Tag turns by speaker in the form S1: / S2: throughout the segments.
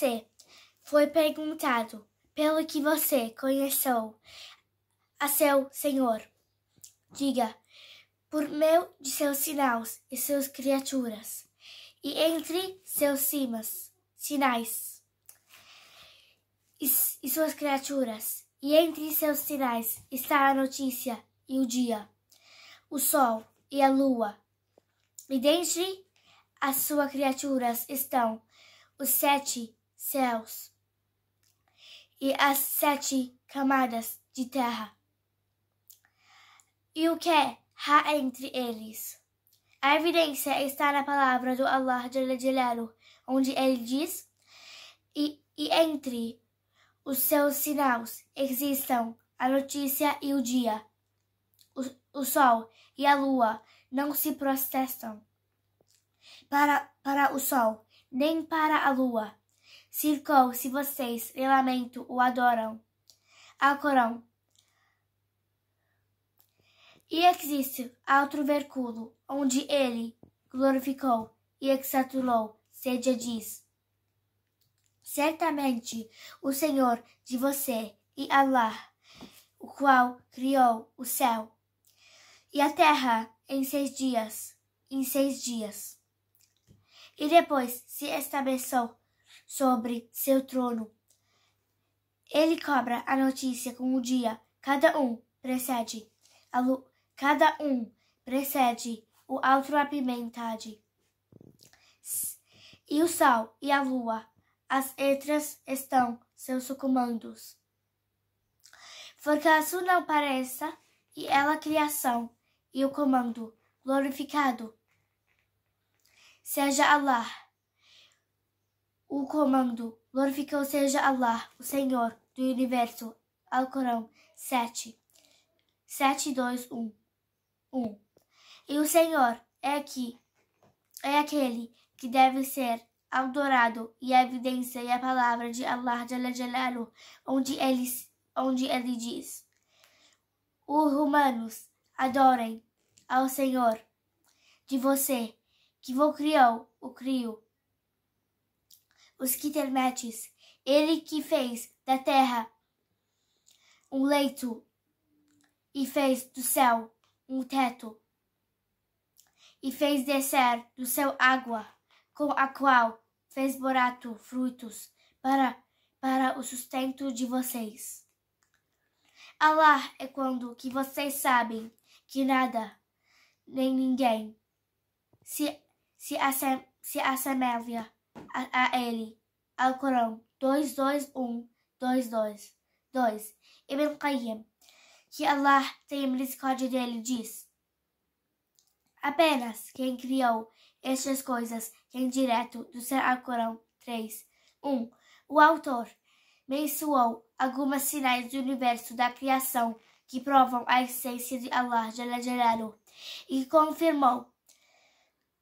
S1: você? Foi perguntado. Pelo que você conheceu a seu Senhor. Diga, por meio de seus sinais e suas criaturas, e entre seus cimas, sinais e, e suas criaturas, e entre seus sinais está a notícia e o dia, o sol e a lua, e dentre as suas criaturas estão os sete céus e as sete camadas de terra. E o que há entre eles? A evidência está na palavra do Allah Jalalu, onde ele diz: e, e entre os seus sinais existam a notícia e o dia. O, o sol e a lua não se protestam para, para o sol, nem para a lua, Circou, se vocês, e lamento, o adoram. Alcorão. E existe outro versículo, onde ele glorificou e exaltou, seja diz. Certamente o Senhor de você e Allah, o qual criou o céu e a terra em seis dias, em seis dias. E depois se estabeleceu sobre seu trono. Ele cobra a notícia com o dia. Cada um precede a lu cada um precede o outro a pimentade. E o sol e a lua, as letras estão seus comandos. Fracasso não pareça, e ela criação, e o comando glorificado. Seja Allah o comando. Glorificado seja Allah, o Senhor do Universo. Alcorão 7, 7, 2, 1, 1. E o Senhor é que é aquele que deve ser adorado e a evidência e a palavra de Allah Jalalu, onde ele, onde ele diz: Os humanos adorem ao Senhor de você, que vos criou, o crio os quitermetes, ele que fez da terra um leito e fez do céu um teto e fez descer do céu água com a qual fez borato frutos para para o sustento de vocês. Alá é quando que vocês sabem que nada nem ninguém se se, assem, se assemelha a, a ele. Alcorão 221222 2. Ibn Qayyim, que Allah tenha misericórdia dele, diz: Apenas quem criou estas coisas em direto do seu Alcorão 3. 1. O autor mencionou algumas sinais do universo da criação que provam a essência de Allah Jalalu e confirmou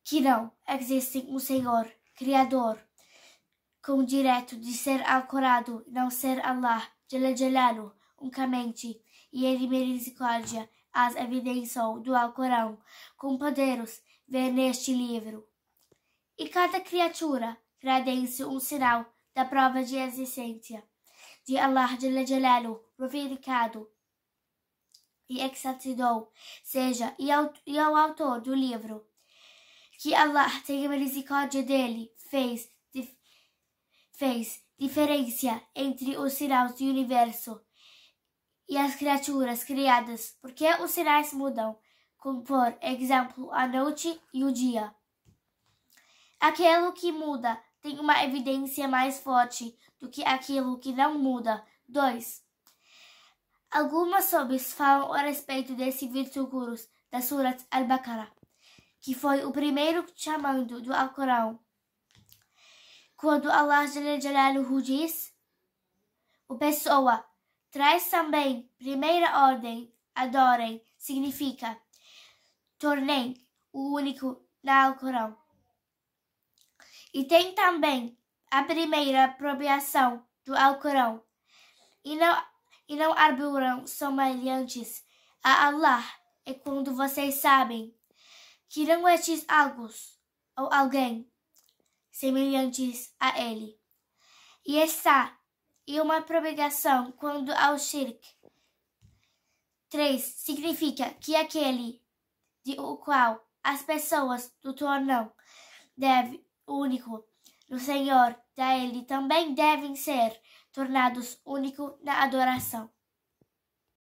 S1: que não existe um Senhor Criador, com o direito de ser alcorado não ser Allah, Jalajalalu, unicamente, e ele misericórdia as evidências do Alcorão, com poderes ver neste livro. E cada criatura credence um sinal da prova de existência de Allah Jalajalalu, glorificado e exaltado, seja e ao, e ao autor do livro, que Allah tenha misericórdia dele, fez, dif, fez diferença entre os sinais do universo e as criaturas criadas, porque os sinais mudam, como por exemplo a noite e o dia. Aquilo que muda tem uma evidência mais forte do que aquilo que não muda. 2. Algumas sobres falam a respeito desse versículos da Surat al-Baqarah que foi o primeiro chamando do Alcorão. Quando Allah Jalaluhu diz, o pessoa traz também primeira ordem, adorem, significa tornem o único na Alcorão. E tem também a primeira apropriação do Alcorão. E não, e não arburam semelhantes a Allah. É quando vocês sabem não estes algo ou alguém, semelhantes a ele. E está, em uma propagação quando ao shirk. 3. Significa que aquele de o qual as pessoas do tornam deve único no Senhor, da ele também devem ser tornados único na adoração.